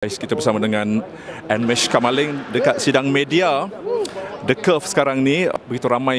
Guys, kita bersama dengan Anmesh Kamaling dekat sidang media The Curve sekarang ni begitu ramai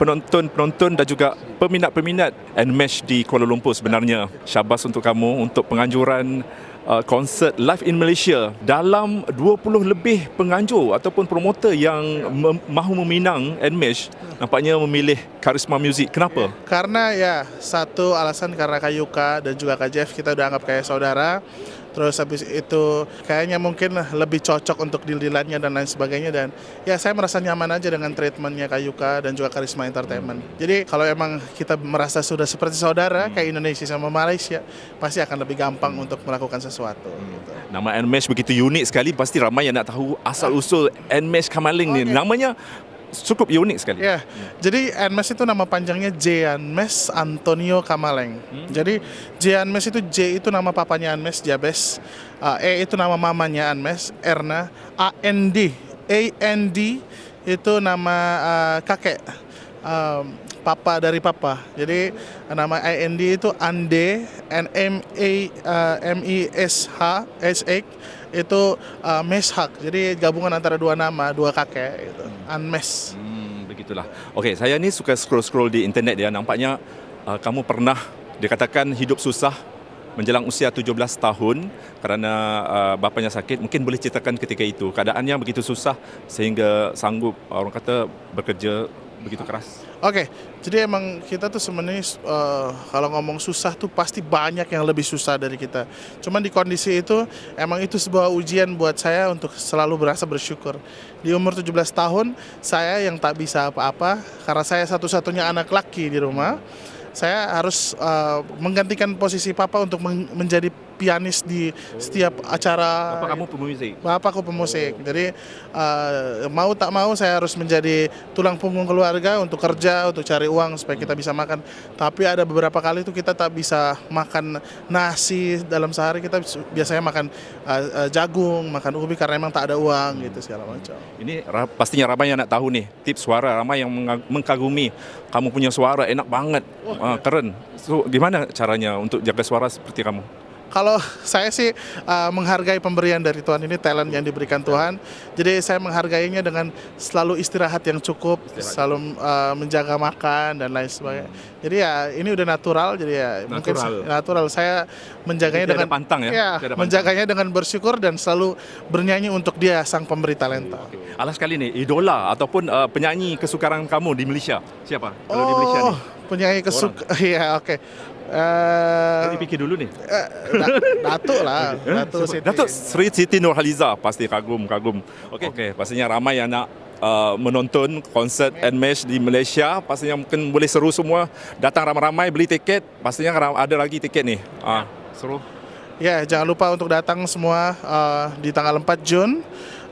penonton-penonton dan juga peminat-peminat Anmesh di Kuala Lumpur sebenarnya. Syabas untuk kamu untuk penganjuran uh, konsert live in Malaysia dalam 20 lebih penganjur ataupun promotor yang mem- mahu meminang Anmesh nampaknya memilih Karisma Music. Kenapa? Karena ya satu alasan karena Kayuka dan juga Kak Jeff kita dah anggap kayak saudara terus habis itu kayaknya mungkin lebih cocok untuk deal dan lain sebagainya dan ya saya merasa nyaman aja dengan treatmentnya Kayuka dan juga Karisma Entertainment. Hmm. Jadi kalau emang kita merasa sudah seperti saudara hmm. kayak Indonesia sama Malaysia pasti akan lebih gampang hmm. untuk melakukan sesuatu. Gitu. Nama Nmesh begitu unik sekali pasti ramai yang nak tahu asal usul Nmesh Kamaling oh, iya. Namanya cukup unik sekali. Ya, yeah. hmm. jadi Anmes itu nama panjangnya J Antonio Kamaleng. Hmm. Jadi J itu J itu nama papanya Anmes Jabes, uh, E itu nama mamanya Anmes Erna, A N D A N D itu nama uh, kakek. Um, papa dari papa. Jadi nama N D itu Ande N M A uh, M E S H S H itu uh, mesh jadi gabungan antara dua nama dua kakek itu unmesh hmm, begitulah okey saya ni suka scroll scroll di internet dia nampaknya uh, kamu pernah dikatakan hidup susah menjelang usia 17 tahun kerana uh, bapanya sakit mungkin boleh ceritakan ketika itu keadaannya begitu susah sehingga sanggup orang kata bekerja begitu keras. Oke, okay. jadi emang kita tuh sebenarnya uh, kalau ngomong susah tuh pasti banyak yang lebih susah dari kita. Cuman di kondisi itu emang itu sebuah ujian buat saya untuk selalu berasa bersyukur. Di umur 17 tahun saya yang tak bisa apa-apa karena saya satu-satunya anak laki di rumah. Saya harus uh, menggantikan posisi papa untuk men menjadi pianis di setiap acara. Bapak kamu pemusik? Bapak aku pemusik. Oh. Jadi uh, mau tak mau saya harus menjadi tulang punggung keluarga untuk kerja, untuk cari uang supaya kita bisa makan. Tapi ada beberapa kali itu kita tak bisa makan nasi dalam sehari kita biasanya makan uh, jagung, makan ubi karena memang tak ada uang hmm. gitu segala macam. Ini pastinya ramai yang nak tahu nih tips suara ramai yang mengkagumi kamu punya suara enak banget, uh, keren. So, gimana caranya untuk jaga suara seperti kamu? kalau saya sih uh, menghargai pemberian dari Tuhan ini talent yang diberikan Tuhan. Jadi saya menghargainya dengan selalu istirahat yang cukup, istirahat. selalu uh, menjaga makan dan lain sebagainya. Hmm. Jadi ya ini udah natural jadi ya natural. mungkin natural saya menjaganya dengan pantang ya. ya pantang. menjaganya dengan bersyukur dan selalu bernyanyi untuk dia sang pemberi talenta. Hmm, okay. Alas kali ini idola ataupun uh, penyanyi kesukaran kamu di Malaysia siapa? Kalau oh, di Malaysia oh, nih. penyanyi kesuka ya oke. Okay Uh, fikir dulu ni. Uh, Datuk lah. Datuk, Siti. Datuk Sri Siti Nurhaliza pasti kagum kagum. Okey. Okey, pastinya ramai yang nak uh, menonton konsert okay. Enmesh di Malaysia. Pastinya mungkin boleh seru semua datang ramai-ramai beli tiket. Pastinya ada lagi tiket ni. Ah, uh. seru. Ya, yeah, jangan lupa untuk datang semua uh, di tanggal 4 Jun.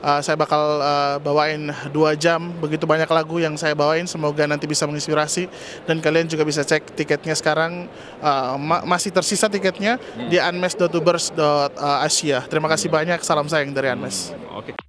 uh, saya bakal uh, bawain dua jam begitu banyak lagu yang saya bawain semoga nanti bisa menginspirasi dan kalian juga bisa cek tiketnya sekarang uh, ma masih tersisa tiketnya hmm. di asia terima kasih banyak salam sayang dari Unmes hmm, oke okay.